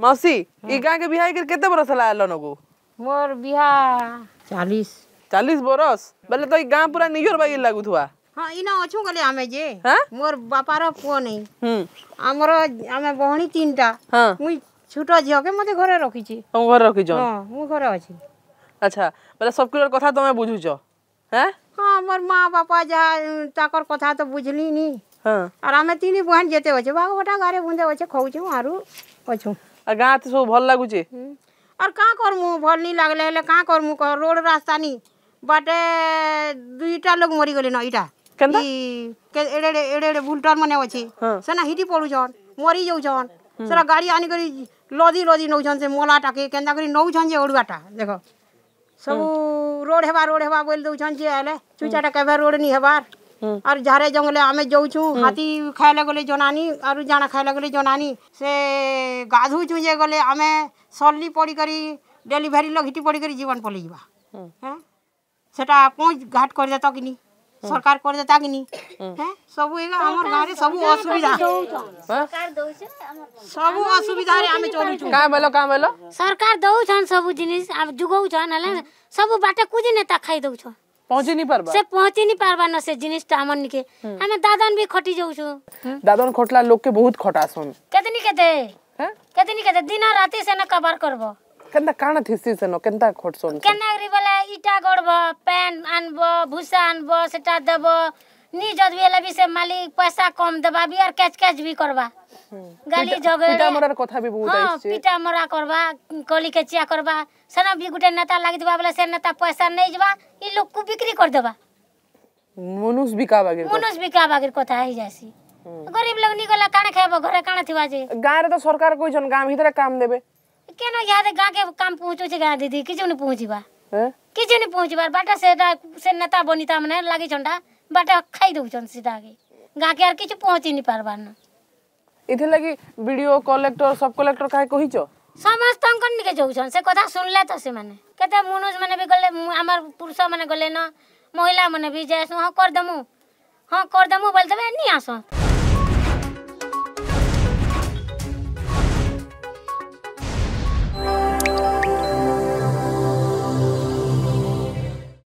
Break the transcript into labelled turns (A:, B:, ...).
A: मौसी ई गाय के बिहाई के केते बरस ला आलो नगो मोर बिहा 40 40 बरस बले तो ई गांव पूरा निजोर बाई लागु थुआ हां इना अछु गले हमें जे हां मोर बापार पुओ नहीं हम हमर हमें बहनी तीनटा हां मुई ছোট ঝিওকে মতে ঘরে রাখিছি তুমি ঘরে রাখিছ হ্যাঁ মু ঘরে আছি আচ্ছা বলে সব কিলোর কথা তুমি বুঝুছ হ্যাঁ হ্যাঁ আমার মা বাবা যা তাকর কথা তো বুঝলিনি আর আমি তিন বুহান যেতে অছে বাবা গোটা গাড়ি বুঁদে অছে খাওছু আর অছু আর গাঁতে সব ভাল লাগুছে আর কাঁ করমু ভাল নি লাগলে হলে কাঁ করমু কর রোড রাস্তা নি বাটে দুইটা লোক মরিগলে ন ইটা কেনতা এড়ে এড়ে এড়ে এড়ে ভুলটার মানে অছে সেনা হিটি পড়ুছন মরি যাউছন সেটা গাড়ি আনি করি লদি লদি নৌছন সে মলাটাকে কেনতা করি নৌছন যে অড়ুয়াটা দেখো সবু রোড হেবা রোড হেবা বলে দৌছন যে হলে চুচাটা কেবে রোড নি হেবার और झारे जंगले आमे जाऊँ हम्म। हाथी खाए गले जोनानी और जाना खाए गले जोनानी से गाधु जे गले आमे सल्ली पड़ी करी डेलीभरी लघिटी पड़ी करी जीवन पलि जावा हम्म। सेटा पहुँच घाट कर देता कि हम्म। सरकार कर देता कि नहीं है सब
B: हमर गाँव सब असुविधा हाँ? सब असुविधा रे हमें चलु का बोलो का बोलो सरकार दउ छन सब जिनिस अब जुगउ छन हले सब बाटे कुछ नेता खाई दउ छन পৌঁছে নি পারবা সে পৌঁছে নি পারবা না সে জিনিসটা আমন নিকে আমি দাদন বি খটি যাউছু
A: দাদন খটলা লোককে বহুত খটাসুন
B: কেতনি কেতে হ্যাঁ কেতনি কেতে দিন আর রাতে সে না কভার করব
A: কেনতা কাণ থিসি সে না কেনতা খটসুন কেন
B: গরি বলে ইটা গড়ব প্যান আনব ভুসা আনব সেটা দেব নি যদ বি এলা বি সে মালিক পয়সা কম দেবা বি আর ক্যাচ ক্যাচ বি করবা গালি ঝগড়া মরার
A: কথা বি বহুত আইছে
B: পিটা মরা করবা কলি কেচিয়া করবা সেনা বি গুটে নেতা লাগি দিবা বলে সে নেতা পয়সা নেই যাবা ই লোক কু বিক্রি কর দেবা
A: মনুষ বিকা বাগের মনুষ
B: বিকা বাগের কথা হই যাসি গরিব লোক নি গলা কাণ খাইব ঘরে কাণ থিবা যে গাঁ রে তো সরকার কইছন গাঁ ভিতরে কাম দেবে কেন ইয়াদে গাঁ কে কাম পৌঁছছে গাঁ দিদি কিছু নি পৌঁছিবা কিছু নি পৌঁছিবার বাটা সেটা সে নেতা বনিতা মানে লাগিছনটা বাটা খাই দউছন সিধা গাঁ কে আর কিছু পৌঁছি নি পারবা না
A: ইথিলাগি বিডিও কলেক্টর সব কলেক্টর কাহে কহিছ
B: ସମସ୍ତଙ୍କ ନିକେ ଯାଉଛନ୍ ସେ କଥା ଶୁଣିଲେ ତ ସେମାନେ କେତେ ମନୁଷ ମାନେ ବି ଗଲେ ଆମର ପୁରୁଷ ମାନେ ଗଲେ ନ ମହିଳାମାନେ ବି ଯାଏସୁଁ ହଁ କରିଦେମୁ ହଁ କରିଦେମୁ ବୋଲିଦେବେ ନି ଆସ